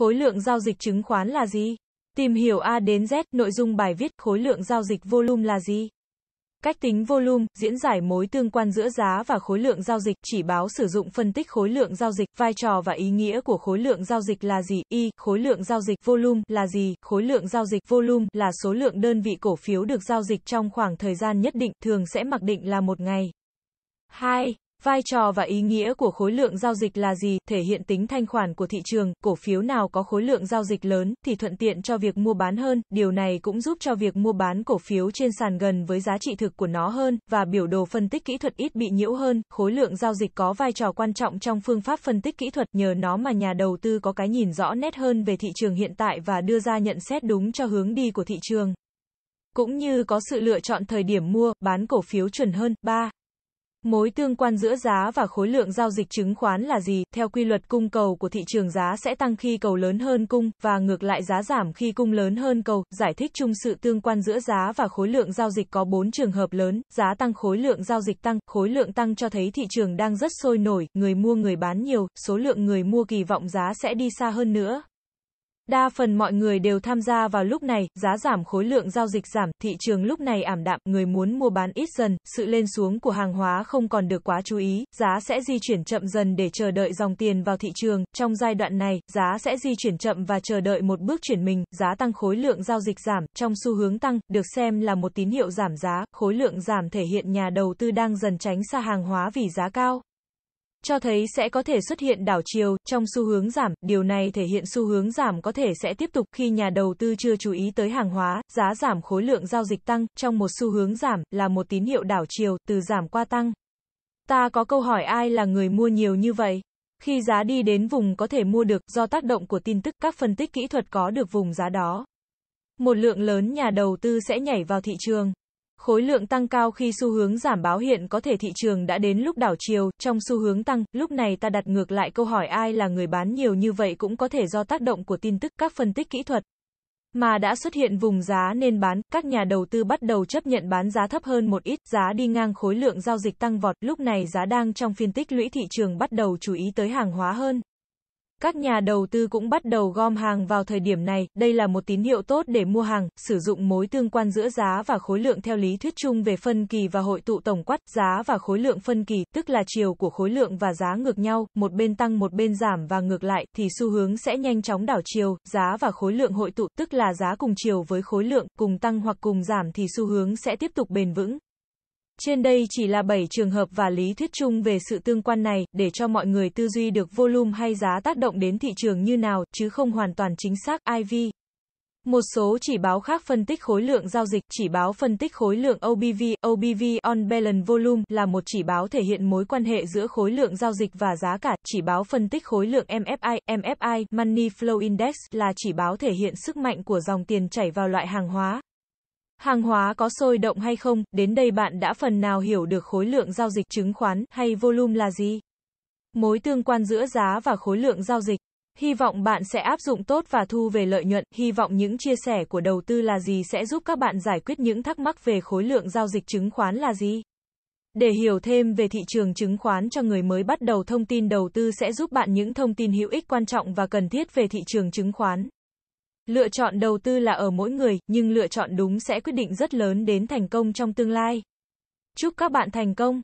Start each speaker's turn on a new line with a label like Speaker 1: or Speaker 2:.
Speaker 1: Khối lượng giao dịch chứng khoán là gì? Tìm hiểu A đến Z, nội dung bài viết, khối lượng giao dịch volume là gì? Cách tính volume, diễn giải mối tương quan giữa giá và khối lượng giao dịch, chỉ báo sử dụng phân tích khối lượng giao dịch, vai trò và ý nghĩa của khối lượng giao dịch là gì, y, khối lượng giao dịch volume là gì, khối lượng giao dịch volume là số lượng đơn vị cổ phiếu được giao dịch trong khoảng thời gian nhất định, thường sẽ mặc định là một ngày. 2. Vai trò và ý nghĩa của khối lượng giao dịch là gì, thể hiện tính thanh khoản của thị trường, cổ phiếu nào có khối lượng giao dịch lớn thì thuận tiện cho việc mua bán hơn, điều này cũng giúp cho việc mua bán cổ phiếu trên sàn gần với giá trị thực của nó hơn và biểu đồ phân tích kỹ thuật ít bị nhiễu hơn. Khối lượng giao dịch có vai trò quan trọng trong phương pháp phân tích kỹ thuật, nhờ nó mà nhà đầu tư có cái nhìn rõ nét hơn về thị trường hiện tại và đưa ra nhận xét đúng cho hướng đi của thị trường cũng như có sự lựa chọn thời điểm mua, bán cổ phiếu chuẩn hơn. 3. Mối tương quan giữa giá và khối lượng giao dịch chứng khoán là gì? Theo quy luật cung cầu của thị trường giá sẽ tăng khi cầu lớn hơn cung, và ngược lại giá giảm khi cung lớn hơn cầu. Giải thích chung sự tương quan giữa giá và khối lượng giao dịch có 4 trường hợp lớn. Giá tăng khối lượng giao dịch tăng, khối lượng tăng cho thấy thị trường đang rất sôi nổi, người mua người bán nhiều, số lượng người mua kỳ vọng giá sẽ đi xa hơn nữa. Đa phần mọi người đều tham gia vào lúc này, giá giảm khối lượng giao dịch giảm, thị trường lúc này ảm đạm, người muốn mua bán ít dần, sự lên xuống của hàng hóa không còn được quá chú ý, giá sẽ di chuyển chậm dần để chờ đợi dòng tiền vào thị trường, trong giai đoạn này, giá sẽ di chuyển chậm và chờ đợi một bước chuyển mình, giá tăng khối lượng giao dịch giảm, trong xu hướng tăng, được xem là một tín hiệu giảm giá, khối lượng giảm thể hiện nhà đầu tư đang dần tránh xa hàng hóa vì giá cao cho thấy sẽ có thể xuất hiện đảo chiều trong xu hướng giảm, điều này thể hiện xu hướng giảm có thể sẽ tiếp tục khi nhà đầu tư chưa chú ý tới hàng hóa, giá giảm khối lượng giao dịch tăng trong một xu hướng giảm là một tín hiệu đảo chiều từ giảm qua tăng. Ta có câu hỏi ai là người mua nhiều như vậy? Khi giá đi đến vùng có thể mua được do tác động của tin tức, các phân tích kỹ thuật có được vùng giá đó. Một lượng lớn nhà đầu tư sẽ nhảy vào thị trường. Khối lượng tăng cao khi xu hướng giảm báo hiện có thể thị trường đã đến lúc đảo chiều, trong xu hướng tăng, lúc này ta đặt ngược lại câu hỏi ai là người bán nhiều như vậy cũng có thể do tác động của tin tức, các phân tích kỹ thuật. Mà đã xuất hiện vùng giá nên bán, các nhà đầu tư bắt đầu chấp nhận bán giá thấp hơn một ít, giá đi ngang khối lượng giao dịch tăng vọt, lúc này giá đang trong phiên tích lũy thị trường bắt đầu chú ý tới hàng hóa hơn. Các nhà đầu tư cũng bắt đầu gom hàng vào thời điểm này, đây là một tín hiệu tốt để mua hàng, sử dụng mối tương quan giữa giá và khối lượng theo lý thuyết chung về phân kỳ và hội tụ tổng quát, giá và khối lượng phân kỳ, tức là chiều của khối lượng và giá ngược nhau, một bên tăng một bên giảm và ngược lại, thì xu hướng sẽ nhanh chóng đảo chiều, giá và khối lượng hội tụ, tức là giá cùng chiều với khối lượng, cùng tăng hoặc cùng giảm thì xu hướng sẽ tiếp tục bền vững. Trên đây chỉ là 7 trường hợp và lý thuyết chung về sự tương quan này, để cho mọi người tư duy được volume hay giá tác động đến thị trường như nào, chứ không hoàn toàn chính xác IV. Một số chỉ báo khác phân tích khối lượng giao dịch, chỉ báo phân tích khối lượng OBV, OBV on balance volume là một chỉ báo thể hiện mối quan hệ giữa khối lượng giao dịch và giá cả, chỉ báo phân tích khối lượng MFI, MFI, Money Flow Index là chỉ báo thể hiện sức mạnh của dòng tiền chảy vào loại hàng hóa, Hàng hóa có sôi động hay không, đến đây bạn đã phần nào hiểu được khối lượng giao dịch chứng khoán hay volume là gì. Mối tương quan giữa giá và khối lượng giao dịch. Hy vọng bạn sẽ áp dụng tốt và thu về lợi nhuận. Hy vọng những chia sẻ của đầu tư là gì sẽ giúp các bạn giải quyết những thắc mắc về khối lượng giao dịch chứng khoán là gì. Để hiểu thêm về thị trường chứng khoán cho người mới bắt đầu thông tin đầu tư sẽ giúp bạn những thông tin hữu ích quan trọng và cần thiết về thị trường chứng khoán. Lựa chọn đầu tư là ở mỗi người, nhưng lựa chọn đúng sẽ quyết định rất lớn đến thành công trong tương lai. Chúc các bạn thành công!